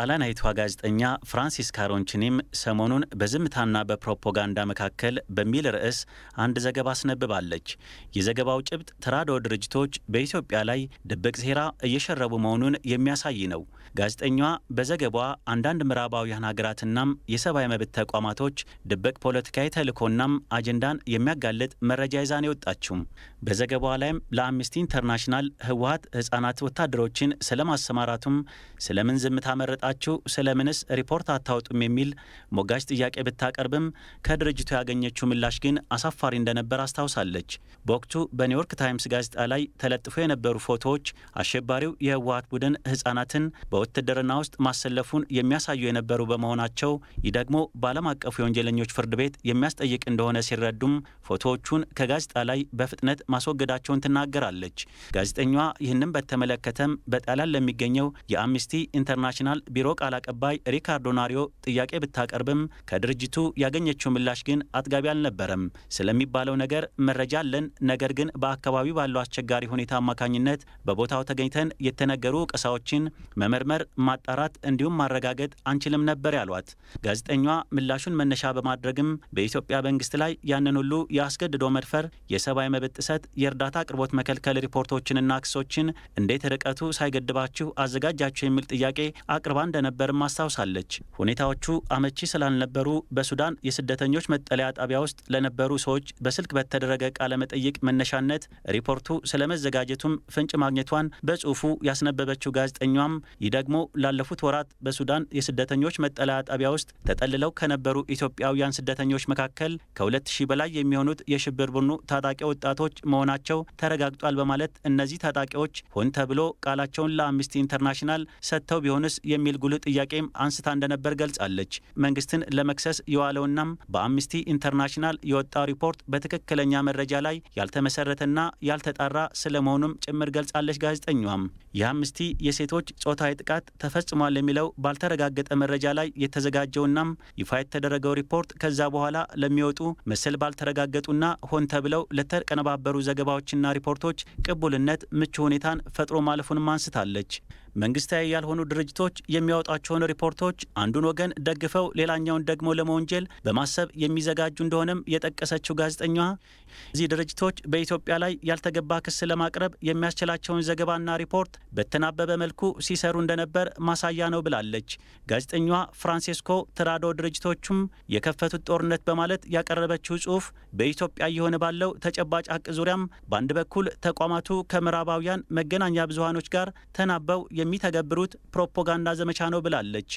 ጣሊያናዊቷ ጋዜጠኛ ፍራንሲስ ካሮንችኒም ሰሞኑን በዝምታና በፕሮፓጋንዳ መካከል በሚል ርዕስ አንድ ዘገባ አስነብባለች። የዘገባው ጭብጥ ተራድኦ ድርጅቶች በኢትዮጵያ ላይ ድብቅ ሴራ እየሸረቡ መሆኑን የሚያሳይ ነው። ጋዜጠኛዋ በዘገባዋ አንዳንድ ምዕራባውያን ሀገራትናም የሰብአዊ መብት ተቋማቶች ድብቅ ፖለቲካዊ ተልእኮናም አጀንዳን የሚያጋልጥ መረጃ ይዛን የወጣችውም በዘገባዋ ላይም ለአምነስቲ ኢንተርናሽናል ህወሀት ህጻናት ወታደሮችን ስለማሰማራቱም ስለምን ዝምታ መረጣ መርጣችሁ ስለምንስ ሪፖርት አታወጡም የሚል ሞጋጅ ጥያቄ ብታቀርብም ከድርጅቱ ያገኘችው ምላሽ ግን አሳፋሪ እንደነበር አስታውሳለች። በወቅቱ በኒውዮርክ ታይምስ ጋዜጣ ላይ ተለጥፎ የነበሩ ፎቶዎች አሸባሪው የህወሀት ቡድን ህጻናትን በውትድርና ውስጥ ማሰለፉን የሚያሳዩ የነበሩ በመሆናቸው ይህ ደግሞ በዓለም አቀፉ የወንጀለኞች ፍርድ ቤት የሚያስጠይቅ እንደሆነ ሲረዱም ፎቶዎቹን ከጋዜጣ ላይ በፍጥነት ማስወገዳቸውን ትናገራለች። ጋዜጠኛዋ ይህንም በተመለከተም በጣሊያን ለሚገኘው የአምኒስቲ ኢንተርናሽናል ቢሮ ቃል አቀባይ ሪካርዶ ናሪዮ ጥያቄ ብታቀርብም ከድርጅቱ ያገኘችው ምላሽ ግን አጥጋቢ አልነበረም። ስለሚባለው ነገር መረጃ አለን፣ ነገር ግን በአካባቢ ባለው አስቸጋሪ ሁኔታ አማካኝነት በቦታው ተገኝተን የተነገሩ ቅሳዎችን መመርመር፣ ማጣራት እንዲሁም ማረጋገጥ አንችልም ነበር ያሏት ጋዜጠኛ ምላሹን መነሻ በማድረግም በኢትዮጵያ መንግስት ላይ ያንን ሁሉ የአስገድዶ መድፈር፣ የሰብአዊ መብት ጥሰት፣ የእርዳታ አቅርቦት መከልከል ሪፖርቶችንና ክሶችን እንዴት ርቀቱ ሳይገድባችሁ አዘጋጃችሁ የሚል ጥያቄ አቅርባ ቀርባ እንደነበርም አስታውሳለች። ሁኔታዎቹ አመቺ ስላልነበሩ በሱዳን የስደተኞች መጠለያ ጣቢያ ውስጥ ለነበሩ ሰዎች በስልክ በተደረገ ቃለ መጠይቅ መነሻነት ሪፖርቱ ስለመዘጋጀቱም ፍንጭ ማግኘቷን በጽሁፉ ያስነበበችው ጋዜጠኛም ይህ ደግሞ ላለፉት ወራት በሱዳን የስደተኞች መጠለያ ጣቢያ ውስጥ ተጠልለው ከነበሩ ኢትዮጵያውያን ስደተኞች መካከል ከሁለት ሺህ በላይ የሚሆኑት የሽብር ቡድኑ ታጣቂ ወጣቶች መሆናቸው ተረጋግጧል በማለት እነዚህ ታጣቂዎች ሆን ተብሎ ቃላቸውን ለአምነስቲ ኢንተርናሽናል ሰጥተው ቢሆንስ የሚ የሚል ጉልህ ጥያቄም አንስታ እንደነበር ገልጻለች። መንግስትን ለመክሰስ የዋለውናም በአምነስቲ ኢንተርናሽናል የወጣው ሪፖርት በትክክለኛ መረጃ ላይ ያልተመሰረተና ያልተጣራ ስለመሆኑም ጭምር ገልጻለች። ጋዜጠኛም። የአምነስቲ የሴቶች ጾታዊ ጥቃት ተፈጽሟል የሚለው ባልተረጋገጠ መረጃ ላይ የተዘጋጀውናም ይፋ የተደረገው ሪፖርት ከዛ በኋላ ለሚወጡ መሰል ባልተረጋገጡና ሆን ተብለው ለተቀነባበሩ ዘገባዎችና ሪፖርቶች ቅቡልነት ምቹ ሁኔታን ፈጥሮ ማለፉንም አንስታለች። መንግስታዊ ያልሆኑ ድርጅቶች የሚያወጣቸውን ሪፖርቶች አንዱን ወገን ደግፈው ሌላኛውን ደግሞ ለመወንጀል በማሰብ የሚዘጋጁ እንደሆነም የጠቀሰችው ጋዜጠኛዋ እዚህ ድርጅቶች በኢትዮጵያ ላይ ያልተገባ ክስ ለማቅረብ የሚያስችላቸውን ዘገባና ሪፖርት በተናበበ መልኩ ሲሰሩ እንደነበር ማሳያ ነው ብላለች። ጋዜጠኛዋ ፍራንሴስኮ ትራዶ ድርጅቶቹም የከፈቱት ጦርነት በማለት ያቀረበችው ጽሁፍ በኢትዮጵያ እየሆነ ባለው ተጨባጭ ሀቅ ዙሪያም በአንድ በኩል ተቋማቱ ከምዕራባውያን መገናኛ ብዙሀኖች ጋር ተናበው የሚተገብሩት ፕሮፓጋንዳ ዘመቻ ነው ብላለች።